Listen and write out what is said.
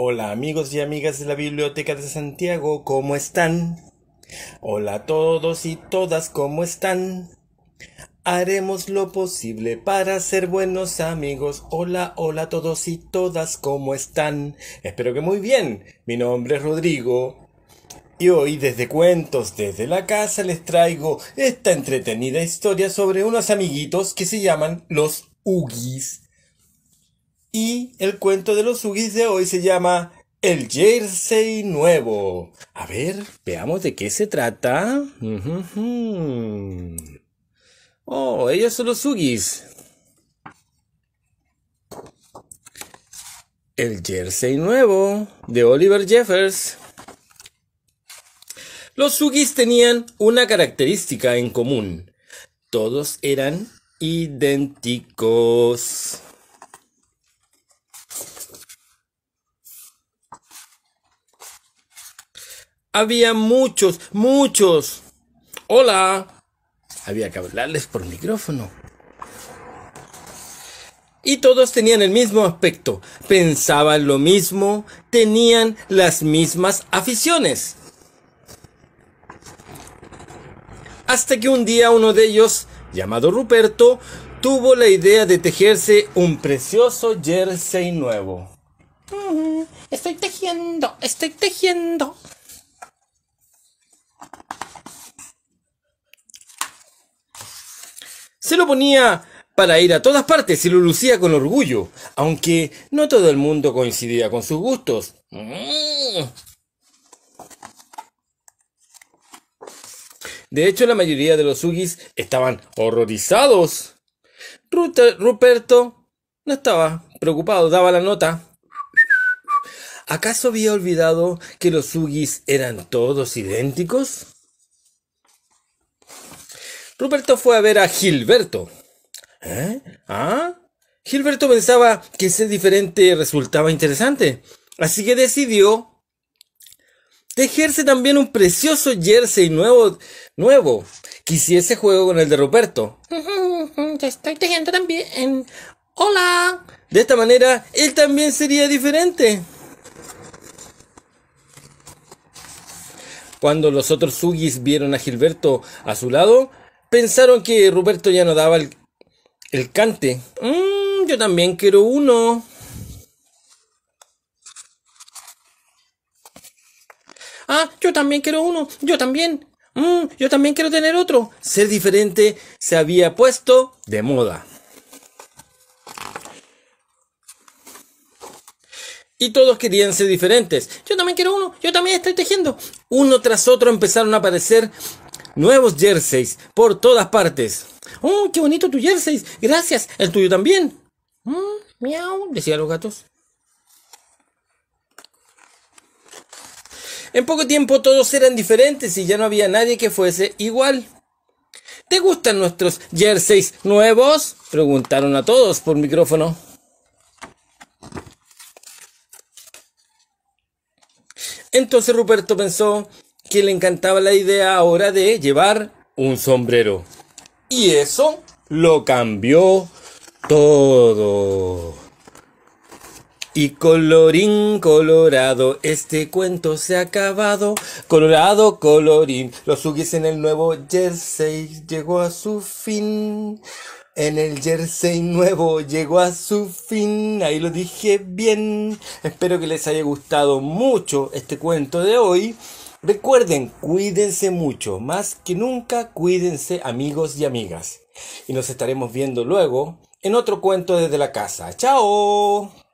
Hola amigos y amigas de la Biblioteca de Santiago, ¿cómo están? Hola a todos y todas, ¿cómo están? Haremos lo posible para ser buenos amigos. Hola, hola a todos y todas, ¿cómo están? Espero que muy bien. Mi nombre es Rodrigo. Y hoy desde Cuentos desde la casa les traigo esta entretenida historia sobre unos amiguitos que se llaman los Ugis. Y el cuento de los Sugis de hoy se llama El Jersey Nuevo. A ver, veamos de qué se trata. Oh, ellos son los Sugis. El Jersey Nuevo de Oliver Jeffers. Los Sugis tenían una característica en común. Todos eran idénticos. Había muchos, muchos. Hola. Había que hablarles por micrófono. Y todos tenían el mismo aspecto, pensaban lo mismo, tenían las mismas aficiones. Hasta que un día uno de ellos, llamado Ruperto, tuvo la idea de tejerse un precioso jersey nuevo. Estoy tejiendo, estoy tejiendo. Se lo ponía para ir a todas partes y lo lucía con orgullo, aunque no todo el mundo coincidía con sus gustos. De hecho, la mayoría de los Sugis estaban horrorizados. Ruperto no estaba preocupado, daba la nota. ¿Acaso había olvidado que los Ugis eran todos idénticos? Ruperto fue a ver a Gilberto. ¿Eh? ¿Ah? Gilberto pensaba que ser diferente resultaba interesante, así que decidió tejerse también un precioso jersey nuevo, nuevo, que hiciese juego con el de Ruperto. Te estoy tejiendo también. ¡Hola! De esta manera, él también sería diferente. Cuando los otros Sugis vieron a Gilberto a su lado, pensaron que Roberto ya no daba el, cante. Mm, yo también quiero uno. Ah, yo también quiero uno. Yo también. Mm, yo también quiero tener otro. Ser diferente se había puesto de moda. Y todos querían ser diferentes. Yo también quiero uno, yo también estoy tejiendo. Uno tras otro empezaron a aparecer nuevos jerseys por todas partes. ¡Oh, qué bonito tu jersey! Gracias, el tuyo también. Mm, miau, decían los gatos. En poco tiempo todos eran diferentes y ya no había nadie que fuese igual. ¿Te gustan nuestros jerseys nuevos? Preguntaron a todos por micrófono. Entonces Ruperto pensó que le encantaba la idea ahora de llevar un sombrero. Y eso lo cambió todo. Y colorín colorado, este cuento se ha acabado. Colorado, colorín, los Uggies en el nuevo jersey llegó a su fin. En el jersey nuevo llegó a su fin, ahí lo dije bien. Espero que les haya gustado mucho este cuento de hoy. Recuerden, cuídense mucho, más que nunca cuídense amigos y amigas. Y nos estaremos viendo luego en otro cuento desde la casa. ¡Chao!